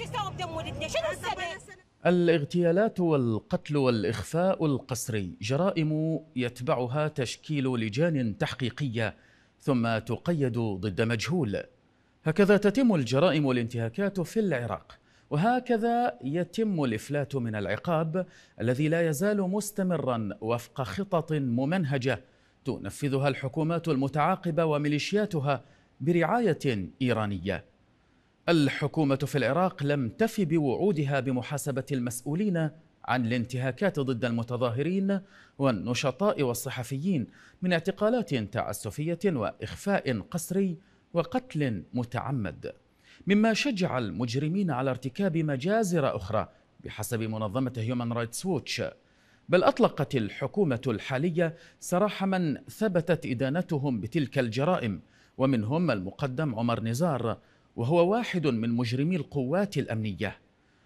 شو شنو السبب الاغتيالات والقتل والإخفاء القسري جرائم يتبعها تشكيل لجان تحقيقية ثم تقيد ضد مجهول هكذا تتم الجرائم والانتهاكات في العراق وهكذا يتم الإفلات من العقاب الذي لا يزال مستمرا وفق خطط ممنهجة تنفذها الحكومات المتعاقبة وميليشياتها برعاية إيرانية الحكومة في العراق لم تفي بوعودها بمحاسبة المسؤولين عن الانتهاكات ضد المتظاهرين والنشطاء والصحفيين من اعتقالات تعسفية وإخفاء قسري وقتل متعمد مما شجع المجرمين على ارتكاب مجازر أخرى بحسب منظمة هيومن رايتس ووتش بل أطلقت الحكومة الحالية سراح من ثبتت إدانتهم بتلك الجرائم ومنهم المقدم عمر نزار وهو واحد من مجرمي القوات الامنيه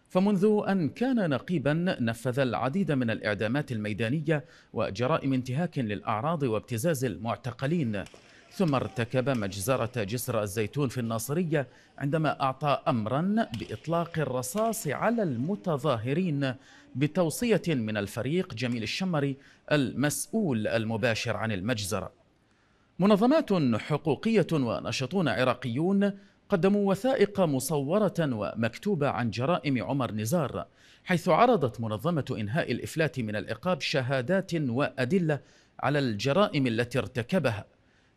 فمنذ ان كان نقيبا نفذ العديد من الاعدامات الميدانيه وجرائم انتهاك للاعراض وابتزاز المعتقلين ثم ارتكب مجزرة جسر الزيتون في الناصرية عندما أعطى أمرا بإطلاق الرصاص على المتظاهرين بتوصية من الفريق جميل الشمري المسؤول المباشر عن المجزرة منظمات حقوقية ونشطون عراقيون قدموا وثائق مصورة ومكتوبة عن جرائم عمر نزار حيث عرضت منظمة إنهاء الإفلات من العقاب شهادات وأدلة على الجرائم التي ارتكبها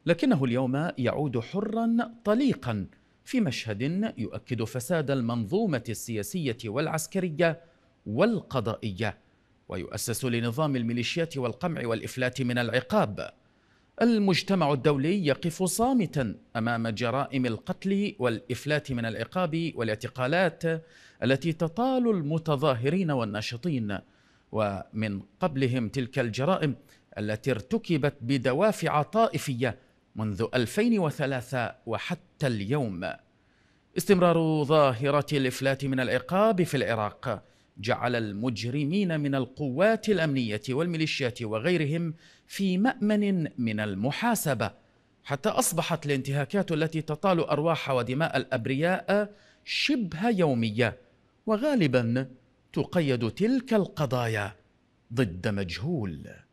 لكنه اليوم يعود حرا طليقا في مشهد يؤكد فساد المنظومة السياسية والعسكرية والقضائية ويؤسس لنظام الميليشيات والقمع والإفلات من العقاب المجتمع الدولي يقف صامتا امام جرائم القتل والافلات من العقاب والاعتقالات التي تطال المتظاهرين والناشطين ومن قبلهم تلك الجرائم التي ارتكبت بدوافع طائفيه منذ 2003 وحتى اليوم استمرار ظاهره الافلات من العقاب في العراق جعل المجرمين من القوات الامنيه والميليشيات وغيرهم في مامن من المحاسبه حتى اصبحت الانتهاكات التي تطال ارواح ودماء الابرياء شبه يوميه وغالبا تقيد تلك القضايا ضد مجهول